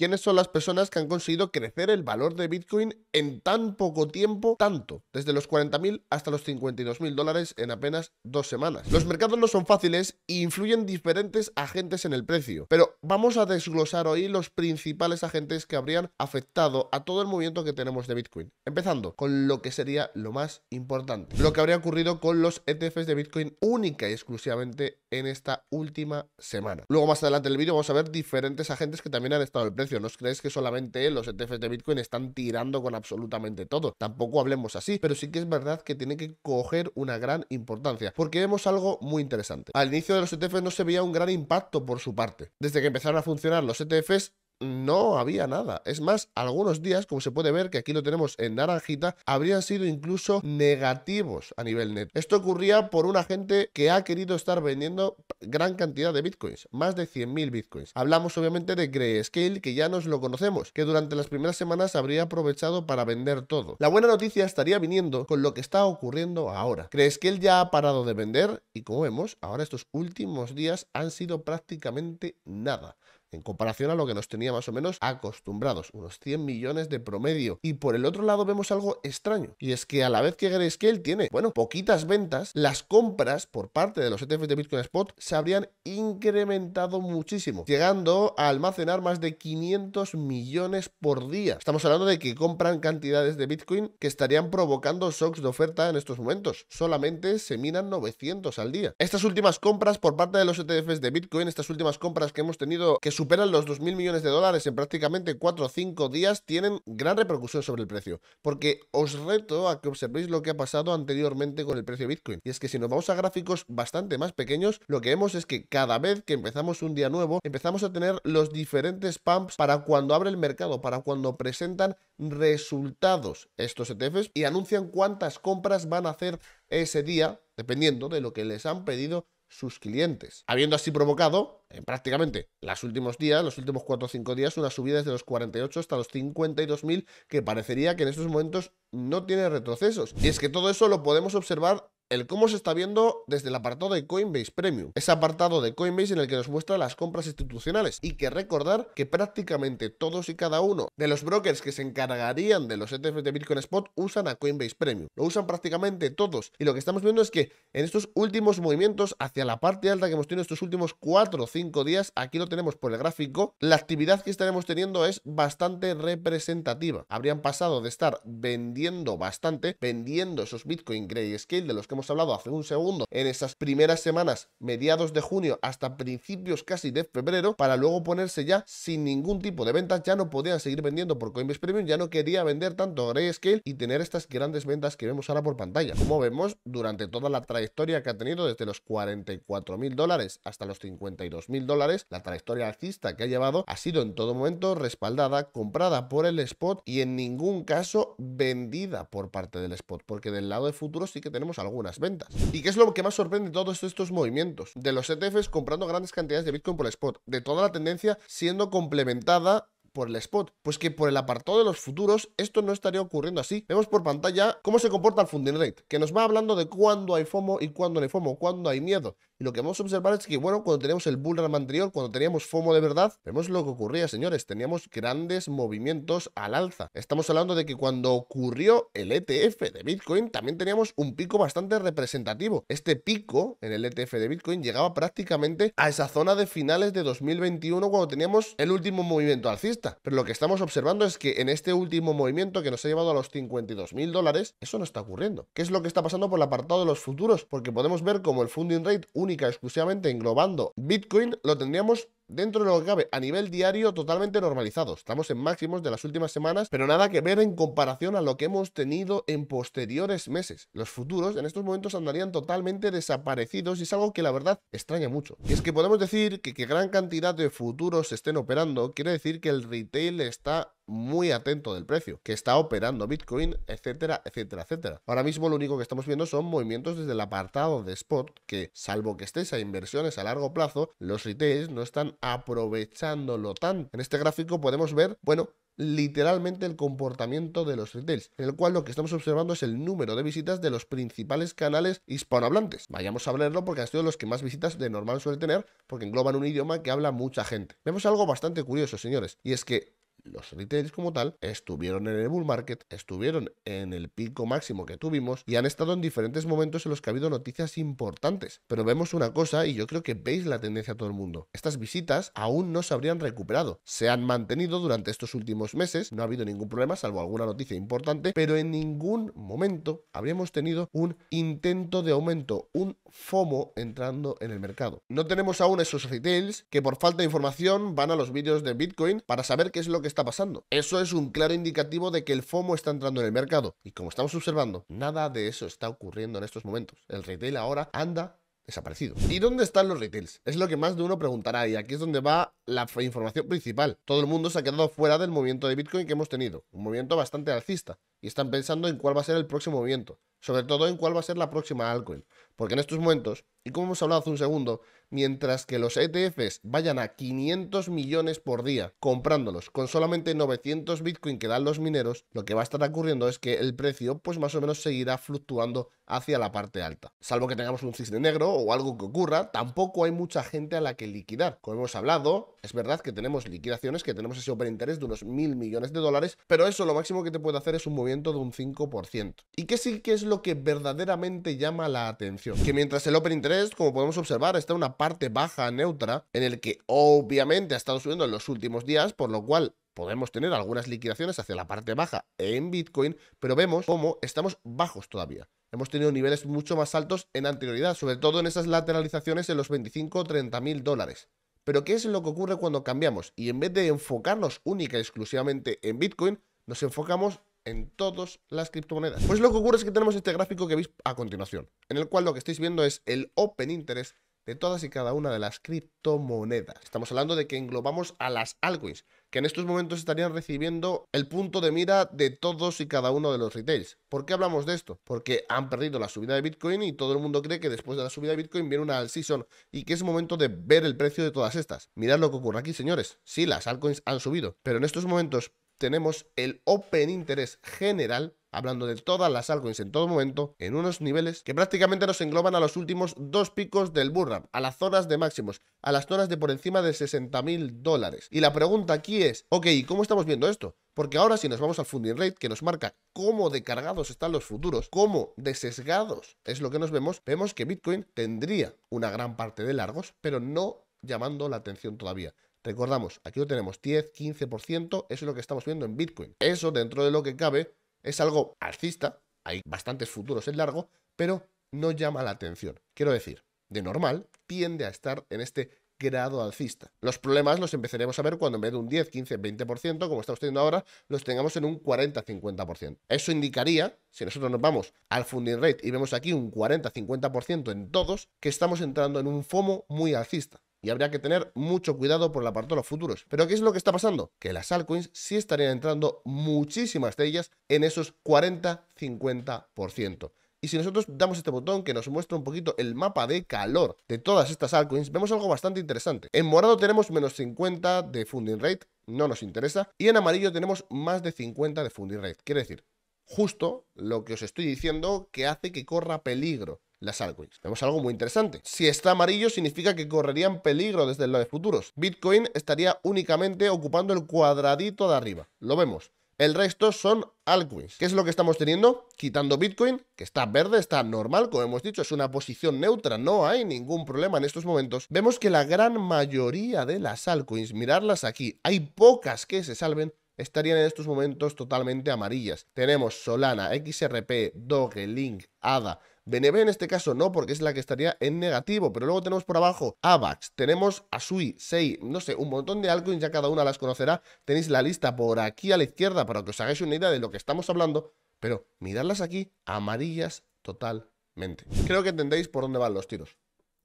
quiénes son las personas que han conseguido crecer el valor de Bitcoin en tan poco tiempo, tanto, desde los 40.000 hasta los 52.000 dólares en apenas dos semanas. Los mercados no son fáciles e influyen diferentes agentes en el precio, pero vamos a desglosar hoy los principales agentes que habrían afectado a todo el movimiento que tenemos de Bitcoin, empezando con lo que sería lo más importante, lo que habría ocurrido con los ETFs de Bitcoin única y exclusivamente en esta última semana. Luego más adelante en el vídeo vamos a ver diferentes agentes que también han estado el precio ¿No os creéis que solamente los ETFs de Bitcoin están tirando con absolutamente todo? Tampoco hablemos así, pero sí que es verdad que tiene que coger una gran importancia, porque vemos algo muy interesante. Al inicio de los ETFs no se veía un gran impacto por su parte. Desde que empezaron a funcionar los ETFs, no había nada. Es más, algunos días, como se puede ver, que aquí lo tenemos en naranjita, habrían sido incluso negativos a nivel net. Esto ocurría por una gente que ha querido estar vendiendo gran cantidad de bitcoins, más de 100.000 bitcoins. Hablamos obviamente de Grayscale, que ya nos lo conocemos, que durante las primeras semanas habría aprovechado para vender todo. La buena noticia estaría viniendo con lo que está ocurriendo ahora. Grayscale ya ha parado de vender y como vemos, ahora estos últimos días han sido prácticamente nada en comparación a lo que nos tenía más o menos acostumbrados, unos 100 millones de promedio. Y por el otro lado vemos algo extraño, y es que a la vez que Grayscale tiene, bueno, poquitas ventas, las compras por parte de los ETFs de Bitcoin Spot se habrían incrementado muchísimo, llegando a almacenar más de 500 millones por día. Estamos hablando de que compran cantidades de Bitcoin que estarían provocando shocks de oferta en estos momentos. Solamente se minan 900 al día. Estas últimas compras por parte de los ETFs de Bitcoin, estas últimas compras que hemos tenido que superan los 2.000 millones de dólares en prácticamente 4 o 5 días tienen gran repercusión sobre el precio. Porque os reto a que observéis lo que ha pasado anteriormente con el precio de Bitcoin. Y es que si nos vamos a gráficos bastante más pequeños, lo que vemos es que cada vez que empezamos un día nuevo, empezamos a tener los diferentes pumps para cuando abre el mercado, para cuando presentan resultados estos ETFs y anuncian cuántas compras van a hacer ese día, dependiendo de lo que les han pedido sus clientes, habiendo así provocado en eh, prácticamente los últimos días, los últimos 4 o 5 días, una subida desde los 48 hasta los 52.000 que parecería que en estos momentos no tiene retrocesos. Y es que todo eso lo podemos observar el cómo se está viendo desde el apartado de Coinbase Premium, Es apartado de Coinbase en el que nos muestra las compras institucionales y que recordar que prácticamente todos y cada uno de los brokers que se encargarían de los ETFs de Bitcoin Spot usan a Coinbase Premium, lo usan prácticamente todos y lo que estamos viendo es que en estos últimos movimientos hacia la parte alta que hemos tenido estos últimos 4 o 5 días, aquí lo tenemos por el gráfico, la actividad que estaremos teniendo es bastante representativa, habrían pasado de estar vendiendo bastante, vendiendo esos Bitcoin Scale de los que hemos hablado hace un segundo, en esas primeras semanas, mediados de junio hasta principios casi de febrero, para luego ponerse ya sin ningún tipo de ventas, ya no podían seguir vendiendo por Coinbase Premium, ya no quería vender tanto scale y tener estas grandes ventas que vemos ahora por pantalla. Como vemos, durante toda la trayectoria que ha tenido, desde los 44 mil dólares hasta los 52 mil dólares, la trayectoria alcista que ha llevado ha sido en todo momento respaldada, comprada por el spot y en ningún caso vendida por parte del spot, porque del lado de futuro sí que tenemos algunas ventas. ¿Y qué es lo que más sorprende de todos estos movimientos? De los ETFs comprando grandes cantidades de Bitcoin por el spot, de toda la tendencia siendo complementada por el spot. Pues que por el apartado de los futuros esto no estaría ocurriendo así. Vemos por pantalla cómo se comporta el funding rate, que nos va hablando de cuándo hay FOMO y cuándo no hay FOMO, cuándo hay miedo. Y lo que vamos a observar es que, bueno, cuando teníamos el bullrun anterior, cuando teníamos FOMO de verdad, vemos lo que ocurría, señores. Teníamos grandes movimientos al alza. Estamos hablando de que cuando ocurrió el ETF de Bitcoin, también teníamos un pico bastante representativo. Este pico en el ETF de Bitcoin llegaba prácticamente a esa zona de finales de 2021 cuando teníamos el último movimiento alcista. Pero lo que estamos observando es que en este último movimiento que nos ha llevado a los 52 mil dólares, eso no está ocurriendo. ¿Qué es lo que está pasando por el apartado de los futuros? Porque podemos ver como el funding rate exclusivamente englobando Bitcoin, lo tendríamos dentro de lo que cabe a nivel diario totalmente normalizado. Estamos en máximos de las últimas semanas, pero nada que ver en comparación a lo que hemos tenido en posteriores meses. Los futuros en estos momentos andarían totalmente desaparecidos y es algo que la verdad extraña mucho. Y es que podemos decir que, que gran cantidad de futuros estén operando, quiere decir que el retail está muy atento del precio que está operando Bitcoin, etcétera, etcétera, etcétera. Ahora mismo lo único que estamos viendo son movimientos desde el apartado de spot que, salvo que estés a inversiones a largo plazo, los retails no están aprovechándolo tanto. En este gráfico podemos ver, bueno, literalmente el comportamiento de los retails, en el cual lo que estamos observando es el número de visitas de los principales canales hispanohablantes. Vayamos a verlo porque han sido los que más visitas de normal suele tener, porque engloban un idioma que habla mucha gente. Vemos algo bastante curioso, señores, y es que los retails como tal estuvieron en el bull market, estuvieron en el pico máximo que tuvimos y han estado en diferentes momentos en los que ha habido noticias importantes. Pero vemos una cosa y yo creo que veis la tendencia a todo el mundo. Estas visitas aún no se habrían recuperado. Se han mantenido durante estos últimos meses, no ha habido ningún problema salvo alguna noticia importante, pero en ningún momento habríamos tenido un intento de aumento, un FOMO entrando en el mercado. No tenemos aún esos retails que por falta de información van a los vídeos de Bitcoin para saber qué es lo que está pasando. Eso es un claro indicativo de que el FOMO está entrando en el mercado. Y como estamos observando, nada de eso está ocurriendo en estos momentos. El retail ahora anda desaparecido. ¿Y dónde están los retails? Es lo que más de uno preguntará y aquí es donde va la información principal. Todo el mundo se ha quedado fuera del movimiento de Bitcoin que hemos tenido, un movimiento bastante alcista, y están pensando en cuál va a ser el próximo movimiento, sobre todo en cuál va a ser la próxima altcoin. Porque en estos momentos, y como hemos hablado hace un segundo, mientras que los ETFs vayan a 500 millones por día comprándolos con solamente 900 Bitcoin que dan los mineros, lo que va a estar ocurriendo es que el precio pues más o menos seguirá fluctuando hacia la parte alta. Salvo que tengamos un cisne negro o algo que ocurra, tampoco hay mucha gente a la que liquidar. Como hemos hablado, es verdad que tenemos liquidaciones, que tenemos ese interés de unos mil millones de dólares, pero eso lo máximo que te puede hacer es un movimiento de un 5%. ¿Y qué sí que es lo que verdaderamente llama la atención? Que mientras el Open Interest, como podemos observar, está en una parte baja neutra, en el que obviamente ha estado subiendo en los últimos días, por lo cual podemos tener algunas liquidaciones hacia la parte baja en Bitcoin, pero vemos cómo estamos bajos todavía. Hemos tenido niveles mucho más altos en anterioridad, sobre todo en esas lateralizaciones en los 25 o 30 mil dólares. Pero ¿qué es lo que ocurre cuando cambiamos? Y en vez de enfocarnos única y exclusivamente en Bitcoin, nos enfocamos en todas las criptomonedas. Pues lo que ocurre es que tenemos este gráfico que veis a continuación, en el cual lo que estáis viendo es el Open Interest de todas y cada una de las criptomonedas. Estamos hablando de que englobamos a las altcoins, que en estos momentos estarían recibiendo el punto de mira de todos y cada uno de los retails. ¿Por qué hablamos de esto? Porque han perdido la subida de Bitcoin y todo el mundo cree que después de la subida de Bitcoin viene una alt season y que es momento de ver el precio de todas estas. Mirad lo que ocurre aquí, señores. Sí, las altcoins han subido, pero en estos momentos tenemos el Open interés General, hablando de todas las altcoins en todo momento, en unos niveles que prácticamente nos engloban a los últimos dos picos del bullrun, a las zonas de máximos, a las zonas de por encima de 60 mil dólares. Y la pregunta aquí es, ok, ¿cómo estamos viendo esto? Porque ahora si nos vamos al funding rate, que nos marca cómo descargados están los futuros, cómo desesgados es lo que nos vemos, vemos que Bitcoin tendría una gran parte de largos, pero no llamando la atención todavía. Recordamos, aquí lo tenemos, 10, 15%, eso es lo que estamos viendo en Bitcoin. Eso, dentro de lo que cabe, es algo alcista, hay bastantes futuros en largo, pero no llama la atención. Quiero decir, de normal, tiende a estar en este grado alcista. Los problemas los empezaremos a ver cuando en vez de un 10, 15, 20%, como estamos teniendo ahora, los tengamos en un 40, 50%. Eso indicaría, si nosotros nos vamos al funding rate y vemos aquí un 40, 50% en todos, que estamos entrando en un FOMO muy alcista y habría que tener mucho cuidado por la parte de los futuros. Pero ¿qué es lo que está pasando? Que las altcoins sí estarían entrando muchísimas de ellas en esos 40-50%. Y si nosotros damos este botón que nos muestra un poquito el mapa de calor de todas estas altcoins, vemos algo bastante interesante. En morado tenemos menos 50 de funding rate, no nos interesa, y en amarillo tenemos más de 50 de funding rate. Quiere decir, justo lo que os estoy diciendo que hace que corra peligro las altcoins. Vemos algo muy interesante. Si está amarillo significa que correrían peligro desde de futuros. Bitcoin estaría únicamente ocupando el cuadradito de arriba. Lo vemos. El resto son altcoins. ¿Qué es lo que estamos teniendo? Quitando Bitcoin, que está verde, está normal, como hemos dicho, es una posición neutra, no hay ningún problema en estos momentos. Vemos que la gran mayoría de las altcoins, mirarlas aquí, hay pocas que se salven estarían en estos momentos totalmente amarillas. Tenemos Solana, XRP, Doge, Link, ADA, BNB en este caso no, porque es la que estaría en negativo, pero luego tenemos por abajo AVAX, tenemos Asui, Sei, no sé, un montón de altcoins, ya cada una las conocerá. Tenéis la lista por aquí a la izquierda para que os hagáis una idea de lo que estamos hablando, pero miradlas aquí, amarillas totalmente. Creo que entendéis por dónde van los tiros.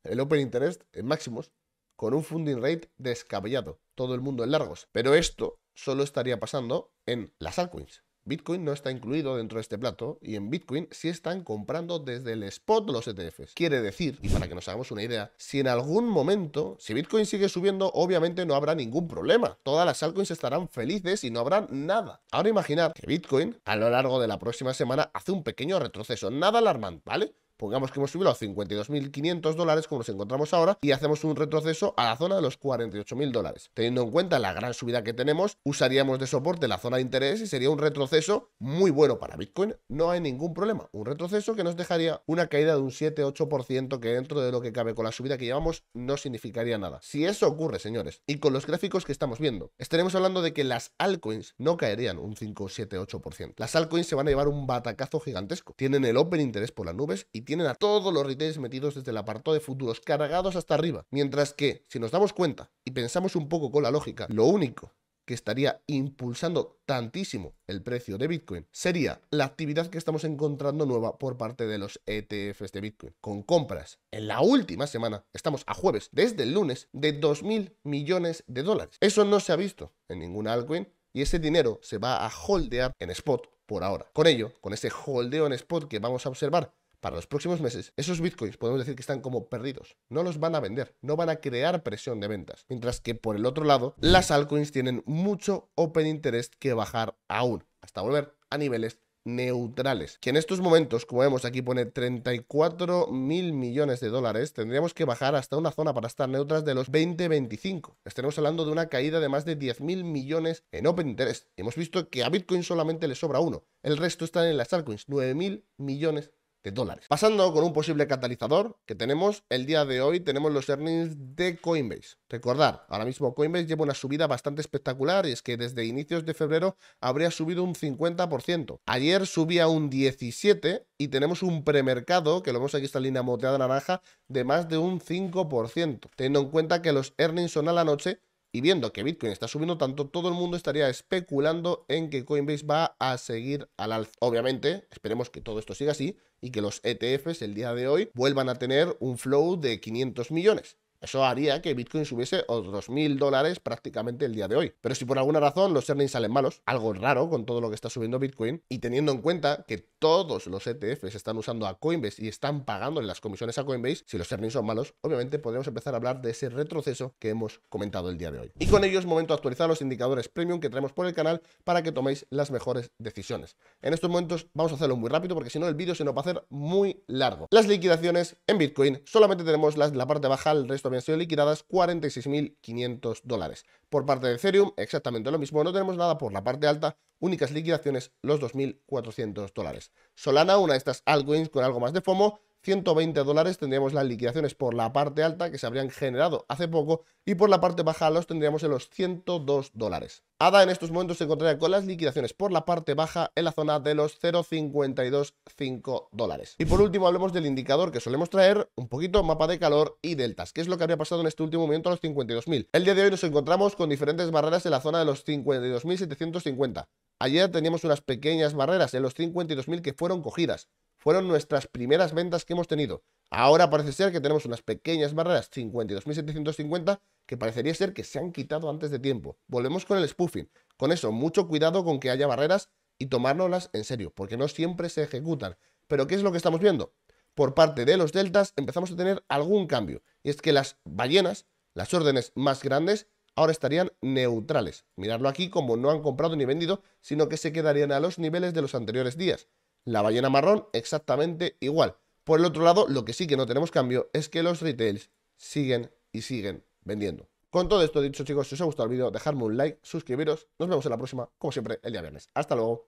El Open Interest en máximos, con un funding rate descabellado, todo el mundo en largos. Pero esto solo estaría pasando en las altcoins. Bitcoin no está incluido dentro de este plato y en Bitcoin sí están comprando desde el spot los ETFs. Quiere decir, y para que nos hagamos una idea, si en algún momento, si Bitcoin sigue subiendo, obviamente no habrá ningún problema. Todas las altcoins estarán felices y no habrá nada. Ahora imaginar que Bitcoin a lo largo de la próxima semana hace un pequeño retroceso, nada alarmante, ¿vale? Pongamos que hemos subido a 52.500 dólares, como nos encontramos ahora, y hacemos un retroceso a la zona de los 48.000 dólares. Teniendo en cuenta la gran subida que tenemos, usaríamos de soporte la zona de interés y sería un retroceso muy bueno para Bitcoin. No hay ningún problema. Un retroceso que nos dejaría una caída de un 7-8% que dentro de lo que cabe con la subida que llevamos no significaría nada. Si eso ocurre, señores, y con los gráficos que estamos viendo, estaremos hablando de que las altcoins no caerían un 5, 7, 8%. Las altcoins se van a llevar un batacazo gigantesco. Tienen el open interés por las nubes y tienen a todos los retails metidos desde el apartado de futuros cargados hasta arriba. Mientras que, si nos damos cuenta y pensamos un poco con la lógica, lo único que estaría impulsando tantísimo el precio de Bitcoin sería la actividad que estamos encontrando nueva por parte de los ETFs de Bitcoin, con compras en la última semana, estamos a jueves, desde el lunes, de 2.000 millones de dólares. Eso no se ha visto en ninguna altcoin y ese dinero se va a holdear en spot por ahora. Con ello, con ese holdeo en spot que vamos a observar para los próximos meses, esos bitcoins podemos decir que están como perdidos. No los van a vender, no van a crear presión de ventas. Mientras que por el otro lado, las altcoins tienen mucho open interest que bajar aún, hasta volver a niveles neutrales, que en estos momentos, como vemos aquí pone 34 mil millones de dólares, tendríamos que bajar hasta una zona para estar neutras de los 20-25. Estaremos hablando de una caída de más de 10 mil millones en Open Interest. Hemos visto que a Bitcoin solamente le sobra uno, el resto están en las altcoins, 9 mil millones dólares. Pasando con un posible catalizador que tenemos, el día de hoy tenemos los earnings de Coinbase. Recordar, ahora mismo Coinbase lleva una subida bastante espectacular y es que desde inicios de febrero habría subido un 50%. Ayer subía un 17% y tenemos un premercado, que lo vemos aquí esta línea moteada naranja, de más de un 5%, teniendo en cuenta que los earnings son a la noche y viendo que Bitcoin está subiendo tanto, todo el mundo estaría especulando en que Coinbase va a seguir al alza. Obviamente, esperemos que todo esto siga así y que los ETFs el día de hoy vuelvan a tener un flow de 500 millones. Eso haría que Bitcoin subiese otros mil dólares prácticamente el día de hoy. Pero si por alguna razón los earnings salen malos, algo raro con todo lo que está subiendo Bitcoin, y teniendo en cuenta que todos los ETFs están usando a Coinbase y están pagando las comisiones a Coinbase, si los earnings son malos, obviamente podríamos empezar a hablar de ese retroceso que hemos comentado el día de hoy. Y con ello es momento de actualizar los indicadores premium que traemos por el canal para que toméis las mejores decisiones. En estos momentos vamos a hacerlo muy rápido porque si no el vídeo se nos va a hacer muy largo. Las liquidaciones en Bitcoin solamente tenemos la parte baja, el resto también han sido liquidadas 46.500 dólares. Por parte de Ethereum, exactamente lo mismo, no tenemos nada por la parte alta, únicas liquidaciones los 2.400 dólares. Solana, una de estas altcoins con algo más de FOMO, 120 dólares tendríamos las liquidaciones por la parte alta que se habrían generado hace poco y por la parte baja los tendríamos en los 102 dólares. ADA en estos momentos se encontraría con las liquidaciones por la parte baja en la zona de los 0,525 dólares. Y por último hablemos del indicador que solemos traer, un poquito mapa de calor y deltas, que es lo que habría pasado en este último momento a los 52.000. El día de hoy nos encontramos con diferentes barreras en la zona de los 52.750. Ayer teníamos unas pequeñas barreras en los 52.000 que fueron cogidas fueron nuestras primeras ventas que hemos tenido. Ahora parece ser que tenemos unas pequeñas barreras, 52.750, que parecería ser que se han quitado antes de tiempo. Volvemos con el spoofing. Con eso, mucho cuidado con que haya barreras y tomárnoslas en serio, porque no siempre se ejecutan. Pero ¿qué es lo que estamos viendo? Por parte de los deltas empezamos a tener algún cambio, y es que las ballenas, las órdenes más grandes, ahora estarían neutrales. Mirarlo aquí como no han comprado ni vendido, sino que se quedarían a los niveles de los anteriores días la ballena marrón exactamente igual. Por el otro lado, lo que sí que no tenemos cambio es que los retails siguen y siguen vendiendo. Con todo esto dicho, chicos, si os ha gustado el vídeo, dejadme un like, suscribiros. Nos vemos en la próxima, como siempre, el día viernes. Hasta luego.